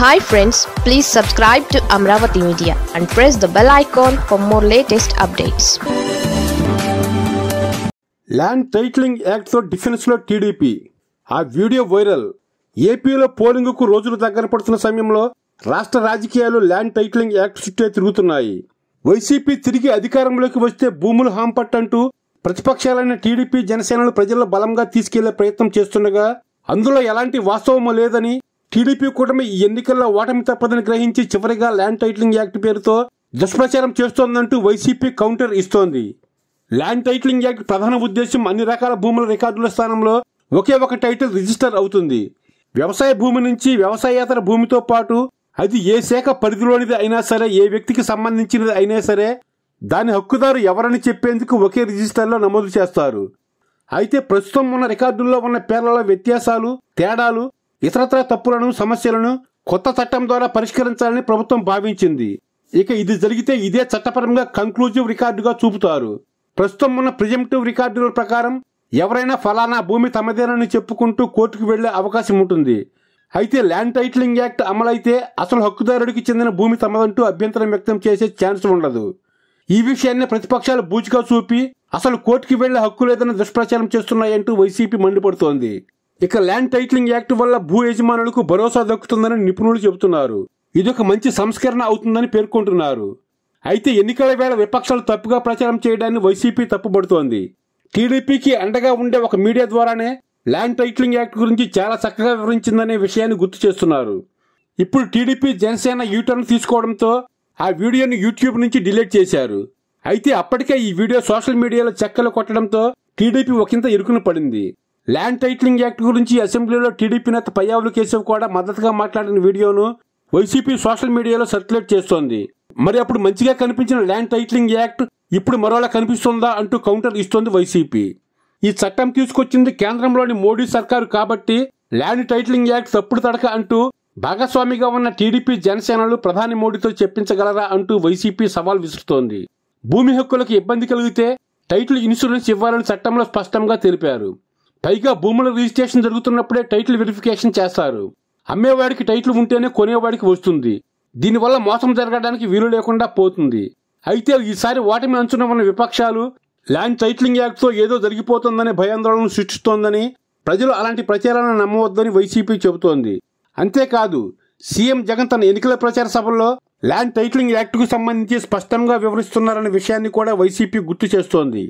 hi friends please subscribe to Amaravati media and press the bell icon for more latest updates land titling యాక్ట్తో డిఫెన్స్లో టీడీపీ ఆ video viral ఏపీలో పోలింగ్కు రోజులు దగ్గర పడుతున్న సమయంలో రాష్ట్ర రాజకీయాలు ల్యాండ్ టైటిలింగ్ యాక్ట్ చుట్టే తిరుగుతున్నాయి వైసీపీ తిరిగి అధికారంలోకి వస్తే భూములు హాంపట్ అంటూ ప్రతిపక్షాలైన టీడీపీ జనసేనలు ప్రజల్లో బలంగా తీసుకెళ్లే ప్రయత్నం చేస్తుండగా అందులో ఎలాంటి వాస్తవము లేదని టీడీపీ కూటమి ఎన్నికల్లో ఓటమి తప్పదని గ్రహించి చివరిగా ల్యాండ్ టైటిలింగ్ యాక్ట్ పేరుతో దుష్ప్రచారం చేస్తోందంటూ వైసీపీ కౌంటర్ ఇస్తోంది ల్యాండ్ టైటిలింగ్ యాక్ట్ ప్రధాన ఉద్దేశం అన్ని రకాల భూముల రికార్డుల స్థానంలో ఒకే ఒక టైటిల్ రిజిస్టర్ అవుతుంది వ్యవసాయ భూమి నుంచి వ్యవసాయేతర భూమితో పాటు అది ఏ శాఖ పరిధిలోనిది అయినా సరే ఏ వ్యక్తికి సంబంధించినది అయినా సరే దాని హక్కుదారు ఎవరని చెప్పేందుకు ఒకే రిజిస్టర్లో నమోదు చేస్తారు అయితే ప్రస్తుతం ఉన్న రికార్డుల్లో ఉన్న పేర్లలో వ్యత్యాసాలు తేడాలు ఇతరత్ర తప్పులను సమస్యలను కొత్త చట్టం ద్వారా పరిష్కరించాలని ప్రభుత్వం భావించింది ఇక ఇది జరిగితే ఇదే చట్టపరంగా కంక్లూజివ్ రికార్డుగా చూపుతారు ప్రస్తుతం ఉన్న ప్రిజెంటివ్ రికార్డుల ప్రకారం ఎవరైనా ఫలానా భూమి తమదేనని చెప్పుకుంటూ కోర్టుకు వెళ్లే అవకాశం ఉంటుంది అయితే ల్యాండ్ టైటిలింగ్ యాక్ట్ అమలైతే అసలు హక్కుదారుడికి చెందిన భూమి తమదంటూ అభ్యంతరం వ్యక్తం చేసే ఛాన్స్ ఉండదు ఈ విషయాన్ని ప్రతిపక్షాలు బూచిగా చూపి అసలు కోర్టుకి వెళ్లే హక్కు లేదని దుష్ప్రచారం చేస్తున్నాయంటూ వైసీపీ మండిపడుతోంది ఇక ల్యాండ్ టైటిలింగ్ యాక్ట్ వల్ల భూ యజమానులకు భరోసా దక్కుతుందని నిపుణులు చెబుతున్నారు ఇదొక మంచి సంస్కరణ అవుతుందని పేర్కొంటున్నారు అయితే ఎన్నికల వేళ విపక్షాలు తప్పుగా ప్రచారం చేయడాన్ని వైసీపీ తప్పుబడుతోంది టీడీపీకి అండగా ఉండే ఒక మీడియా ద్వారానే ల్యాండ్ టైటిలింగ్ యాక్ట్ గురించి చాలా చక్కగా వివరించిందనే విషయాన్ని గుర్తు చేస్తున్నారు ఇప్పుడు టీడీపీ జనసేన యూటర్న్ తీసుకోవడంతో ఆ వీడియోను యూట్యూబ్ నుంచి డిలీట్ చేశారు అయితే అప్పటికే ఈ వీడియో సోషల్ మీడియాలో చెక్కలు కొట్టడంతో టీడీపీ ఒకంత ఇరుకున పడింది ల్యాండ్ టైటిలింగ్ యాక్ట్ గురించి అసెంబ్లీలో టీడీపీ నేత పయ్యావులు కేశవ్ కూడా మద్దతుగా మాట్లాడిన వీడియోను వైసీపీ సోషల్ మీడియాలో సర్క్యులేట్ చేస్తోంది మరి అప్పుడు మంచిగా కనిపించిన ల్యాండ్ టైటిలింగ్ యాక్ట్ ఇప్పుడు మరోలా కనిపిస్తుందా అంటూ కౌంటర్ ఇస్తోంది వైసీపీ ఈ చట్టం తీసుకొచ్చింది కేంద్రంలోని మోడీ సర్కారు కాబట్టి ల్యాండ్ టైటిలింగ్ యాక్ట్ తప్పుడు తడక అంటూ భాగస్వామిగా ఉన్న టీడీపీ జనసేనలు ప్రధాని మోడీతో చెప్పించగలరా అంటూ వైసీపీ సవాల్ విసురుతోంది భూమి హక్కులకు ఇబ్బంది కలిగితే టైటిల్ ఇన్సూరెన్స్ ఇవ్వాలని చట్టంలో స్పష్టంగా తెలిపారు పైగా భూముల రిజిస్ట్రేషన్ జరుగుతున్నప్పుడే టైటిల్ వెరిఫికేషన్ చేస్తారు అమ్మేవాడికి టైటిల్ ఉంటేనే కొనేవాడికి వస్తుంది దీనివల్ల మోసం జరగడానికి వీలు లేకుండా పోతుంది అయితే ఈసారి ఓటమి అంచున ఉన్న విపక్షాలు ల్యాండ్ టైట్లింగ్ యాక్ట్తో ఏదో జరిగిపోతుందనే భయాందోళన సృష్టిస్తోందని ప్రజలు అలాంటి ప్రచారాలను నమ్మవద్దని వైసీపీ చెబుతోంది అంతేకాదు సీఎం జగన్ తన ఎన్నికల ప్రచార సభల్లో ల్యాండ్ టైట్లింగ్ యాక్ట్కు సంబంధించి స్పష్టంగా వివరిస్తున్నారనే విషయాన్ని కూడా వైసీపీ గుర్తు చేస్తోంది